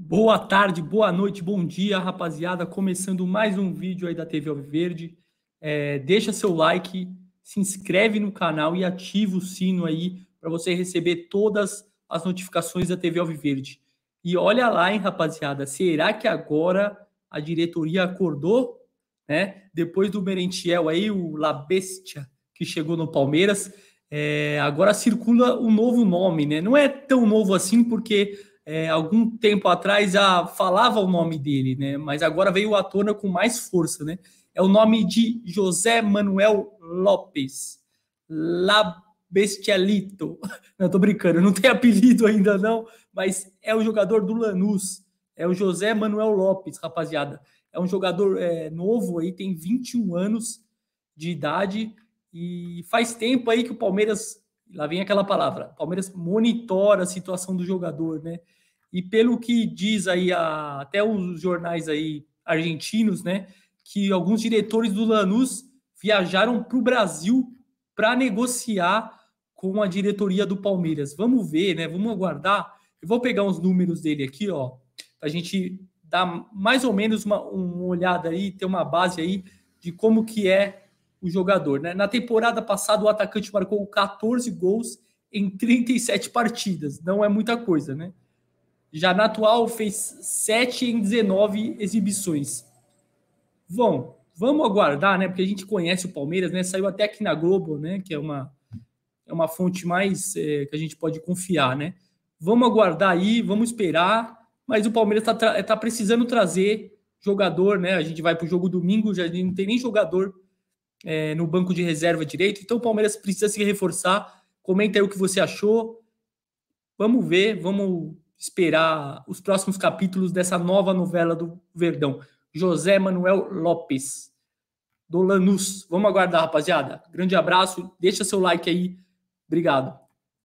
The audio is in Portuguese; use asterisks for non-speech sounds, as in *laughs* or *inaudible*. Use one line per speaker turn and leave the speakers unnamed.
Boa tarde, boa noite, bom dia, rapaziada. Começando mais um vídeo aí da TV Alviverde. É, deixa seu like, se inscreve no canal e ativa o sino aí para você receber todas as notificações da TV Alviverde. E olha lá, hein, rapaziada, será que agora a diretoria acordou? Né? Depois do Merentiel aí, o La Bestia, que chegou no Palmeiras, é, agora circula um novo nome, né? Não é tão novo assim, porque é, algum tempo atrás já falava o nome dele, né? Mas agora veio à tona com mais força, né? É o nome de José Manuel Lopes. La Bestialito. *laughs* Não, tô brincando, não tem apelido ainda não, mas é o jogador do Lanús. É o José Manuel Lopes, rapaziada. É um jogador é, novo aí, tem 21 anos de idade e faz tempo aí que o Palmeiras, lá vem aquela palavra, Palmeiras monitora a situação do jogador, né? E pelo que diz aí a, até os jornais aí argentinos, né, que alguns diretores do Lanús viajaram para o Brasil para negociar com a diretoria do Palmeiras. Vamos ver, né? Vamos aguardar. Eu vou pegar uns números dele aqui, ó, para a gente dar mais ou menos uma, uma olhada aí, ter uma base aí de como que é o jogador. Né? Na temporada passada, o atacante marcou 14 gols em 37 partidas. Não é muita coisa, né? Já na atual fez 7 em 19 exibições. Bom, vamos aguardar, né? Porque a gente conhece o Palmeiras, né? Saiu até aqui na Globo, né? Que é uma, é uma fonte mais é, que a gente pode confiar, né? Vamos aguardar aí, vamos esperar. Mas o Palmeiras está tra tá precisando trazer jogador, né? A gente vai para o jogo domingo, já não tem nem jogador é, no banco de reserva direito. Então o Palmeiras precisa se reforçar. Comenta aí o que você achou. Vamos ver, vamos esperar os próximos capítulos dessa nova novela do Verdão. José Manuel Lopes, do Lanús. Vamos aguardar, rapaziada. Grande abraço, deixa seu like aí. Obrigado.